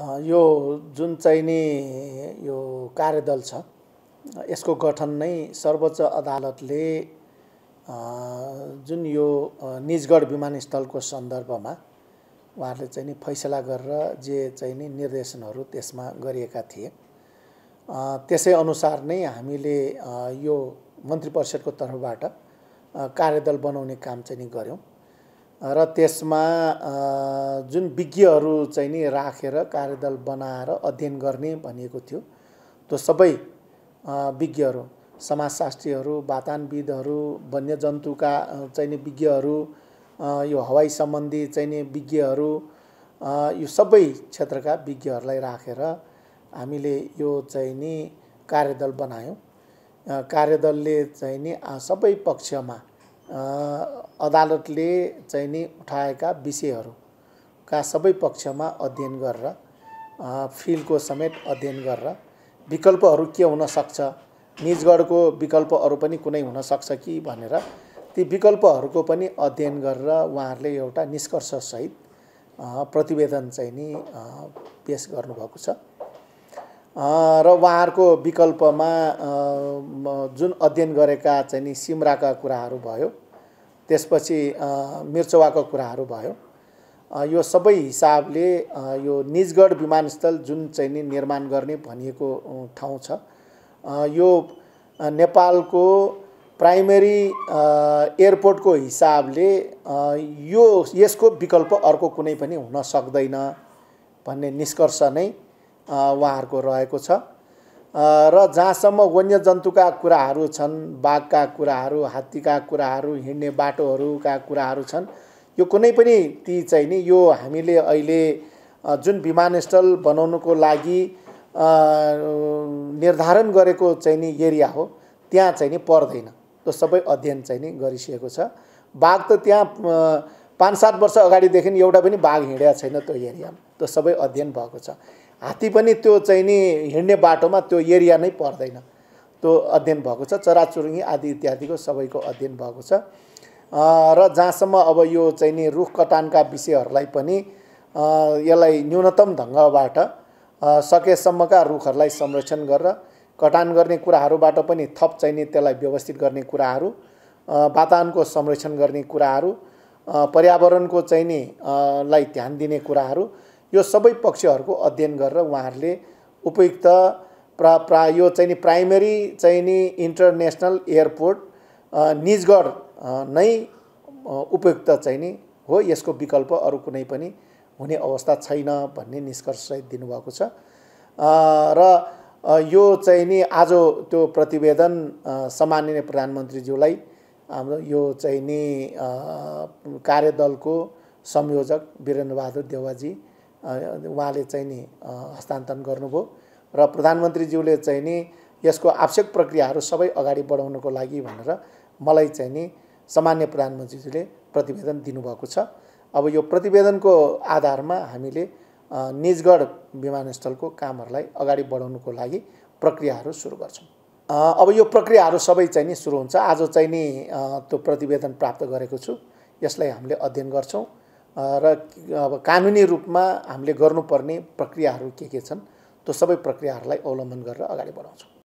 यो जुन चाहिँ यो कार्यदल छ यसको गठन नै सर्वोच्च अदालतले जुन यो निजगढ विमानस्थलको सन्दर्भमा उहाँहरूले चाहिँ नि फैसला गरेर जे चाहिँ नि निर्देशनहरू त्यसमा गरिएका थिए त्यसै अनुसार नै हामीले यो मन्त्री परिषदको तर्फबाट कार्यदल बनाउने काम चाहिँ नि गऱ्यौँ र त्यसमा जुन विज्ञहरू चाहिँ नि राखेर कार्यदल बनाएर अध्ययन गर्ने भनिएको थियो त्यो सबै विज्ञहरू समाजशास्त्रीहरू वातानविदहरू वन्यजन्तुका चाहिँ नि विज्ञहरू यो हवाई सम्बन्धी चाहिँ नि विज्ञहरू यो सबै क्षेत्रका विज्ञहरूलाई राखेर हामीले यो चाहिँ नि कार्यदल बनायौँ कार्यदलले चाहिँ नि सबै पक्षमा अदालतले चाहिँ नि उठाएका विषयहरूका सबै पक्षमा अध्ययन गरेर फिल्डको समेत अध्ययन गरेर विकल्पहरू के हुनसक्छ निजगढको विकल्पहरू पनि कुनै हुनसक्छ कि भनेर ती विकल्पहरूको पनि अध्ययन गरेर उहाँहरूले एउटा निष्कर्षसहित प्रतिवेदन चाहिँ नि पेस गर्नुभएको छ र उहाँहरूको विकल्पमा जुन अध्ययन गरेका चाहिँ नि सिमराका कुराहरू भयो त्यसपछि मिर्चवाको कुराहरू भयो यो सबै हिसाबले यो निजगढ विमानस्थल जुन चाहिँ नि निर्माण गर्ने भनिएको ठाउँ छ यो नेपालको प्राइमेरी एयरपोर्टको हिसाबले यो यसको विकल्प अर्को कुनै पनि हुन सक्दैन भन्ने निष्कर्ष नै उहाँहरूको रहेको छ र जहाँसम्म वन्यजन्तुका कुराहरू छन् बाघका कुराहरू हात्तीका कुराहरू हिँड्ने बाटोहरूका कुराहरू छन् यो कुनै पनि ती चाहिँ नि यो हामीले अहिले जुन विमानस्थल बनाउनुको लागि निर्धारण गरेको चाहिँ नि एरिया हो त्यहाँ चाहिँ नि पर्दैन त्यो सबै अध्ययन चाहिँ नि गरिसकेको छ बाघ त त्यहाँ पाँच सात वर्ष अगाडिदेखि एउटा पनि बाघ हिँडेको छैन त्यो एरियामा त्यो सबै अध्ययन भएको छ हात्ती पनि त्यो चाहिँ नि हिँड्ने बाटोमा त्यो एरिया नै पर्दैन त्यो अध्ययन भएको छ चराचुरुङ्गी आदि इत्यादिको सबैको अध्ययन भएको छ र जहाँसम्म अब यो चाहिँ नि रुख कटानका विषयहरूलाई पनि यसलाई न्यूनतम ढङ्गबाट सकेसम्मका रुखहरूलाई संरक्षण गरेर कटान गर्ने कुराहरूबाट पनि थप चाहिँ नि त्यसलाई व्यवस्थित गर्ने कुराहरू वातावरणको संरक्षण गर्ने कुराहरू पर्यावरणको चाहिने लाई ध्यान दिने कुराहरू यो सबै पक्षहरूको अध्ययन गरेर उहाँहरूले उपयुक्त प्रा प्रा यो चाहिँ नि प्राइमेरी चाहिँ नि इन्टरनेसनल एयरपोर्ट निजगढ नै उपयुक्त चाहिँ नि हो यसको विकल्प अरू कुनै पनि हुने अवस्था छैन भन्ने निष्कर्षसहित दिनुभएको छ र यो चाहिँ नि आज त्यो प्रतिवेदन सामान्य प्रधानमन्त्रीज्यूलाई हाम्रो यो चाहिँ नि कार्यदलको संयोजक वीरेन्द्रबहादुर देवाजी उहाँले चाहिँ नि हस्तान्तरण गर्नुभयो र प्रधानमन्त्रीज्यूले चाहिँ नि यसको आवश्यक प्रक्रियाहरू सबै अगाडि बढाउनको लागि भनेर मलाई चाहिँ नि सामान्य प्रधानमन्त्रीज्यूले प्रतिवेदन दिनुभएको छ अब यो प्रतिवेदनको आधारमा हामीले निजगढ विमानस्थलको कामहरूलाई अगाडि बढाउनुको लागि प्रक्रियाहरू सुरु गर्छौँ अब यो प्रक्रियाहरू सबै चाहिँ नि सुरु हुन्छ आज चाहिँ नि त्यो प्रतिवेदन प्राप्त गरेको छु यसलाई हामीले अध्ययन गर्छौँ र अब कानुनी रूपमा हामीले गर्नुपर्ने प्रक्रियाहरू के के छन् त्यो सबै प्रक्रियाहरूलाई अवलम्बन गरेर अगाडि बढाउँछौँ